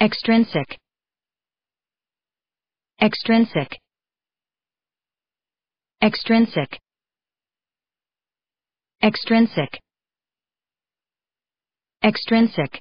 extrinsic extrinsic extrinsic extrinsic extrinsic